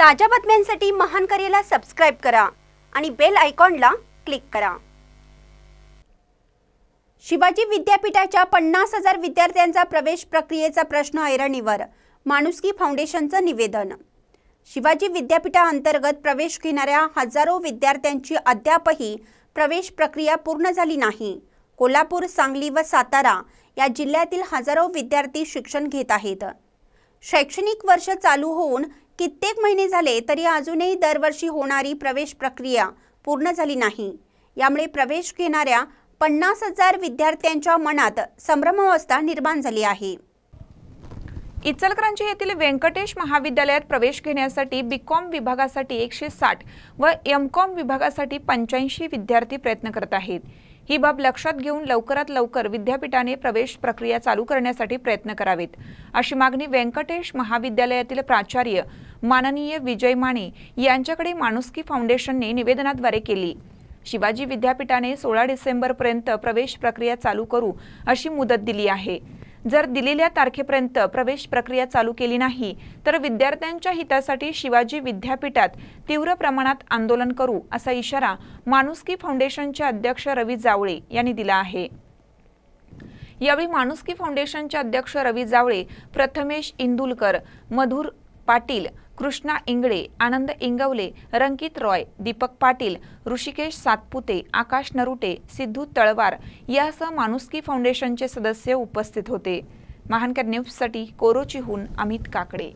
ताज्या बातम्यांसाठी महान करेला सबस्क्राईब करा आणि बेल आयकॉनला क्लिक करा शिवाजी विद्यापीठाच्या पन्नास हजार विद्यार्थ्यांचा प्रवेश प्रक्रियेचा प्रश्न ऐरणीवर माणुसकी फाउंडेशनचं निवेदन शिवाजी विद्यापीठाअंतर्गत प्रवेश घेणाऱ्या हजारो विद्यार्थ्यांची अद्यापही प्रवेश प्रक्रिया पूर्ण झाली नाही कोल्हापूर सांगली व सातारा या जिल्ह्यातील हजारो विद्यार्थी शिक्षण घेत आहेत शैक्षणिक वर्ष चालू होऊन कित्येक महिने झाले तरी अजूनही दरवर्षी होणारी प्रवेश प्रक्रिया पूर्ण झाली नाही यामुळे प्रवेश घेणाऱ्या पन्नास हजार विद्यार्थ्यांच्या मनात संभ्रमावस्था निर्माण झाली आहे इचलकरंजी येथील व्यंकटेश महाविद्यालयात प्रवेश घेण्यासाठी बी कॉम विभागासाठी एकशे साठ व एमकॉम विभागासाठी पंच्याऐंशी विद्यार्थी प्रयत्न करत आहेत ही बाब लक्षात घेऊन लवकरात लवकर विद्यापीठाने प्रवेश प्रक्रिया चालू करण्यासाठी प्रयत्न करावेत अशी मागणी व्यंकटेश महाविद्यालयातील प्राचार्य माननीय विजय माने यांच्याकडे माणुसकी फाउंडेशनने निवेदनाद्वारे केली शिवाजी विद्यापीठाने सोळा डिसेंबरपर्यंत प्रवेश प्रक्रिया चालू करू अशी मुदत दिली आहे जर दिलेल्या तारखेपर्यंत प्रवेश प्रक्रिया चालू केली नाही तर विद्यार्थ्यांच्या हितासाठी शिवाजी विद्यापीठात तीव्र प्रमाणात आंदोलन करू असा इशारा माणुसकी फाउंडेशनचे अध्यक्ष रवी जावळे यांनी दिला आहे यावेळी माणुसकी फाउंडेशनचे अध्यक्ष रवी जावळे प्रथमेश इंदुलकर मधुर पाटील कृष्णा इंगळे आनंद इंगवले रंकित रॉय दीपक पाटील ऋषिकेश सातपुते आकाश नरुटे सिद्धू तळवार यासह माणुसकी फाउंडेशनचे सदस्य उपस्थित होते महानकर न्यूजसाठी कोरोचीहून अमित काकडे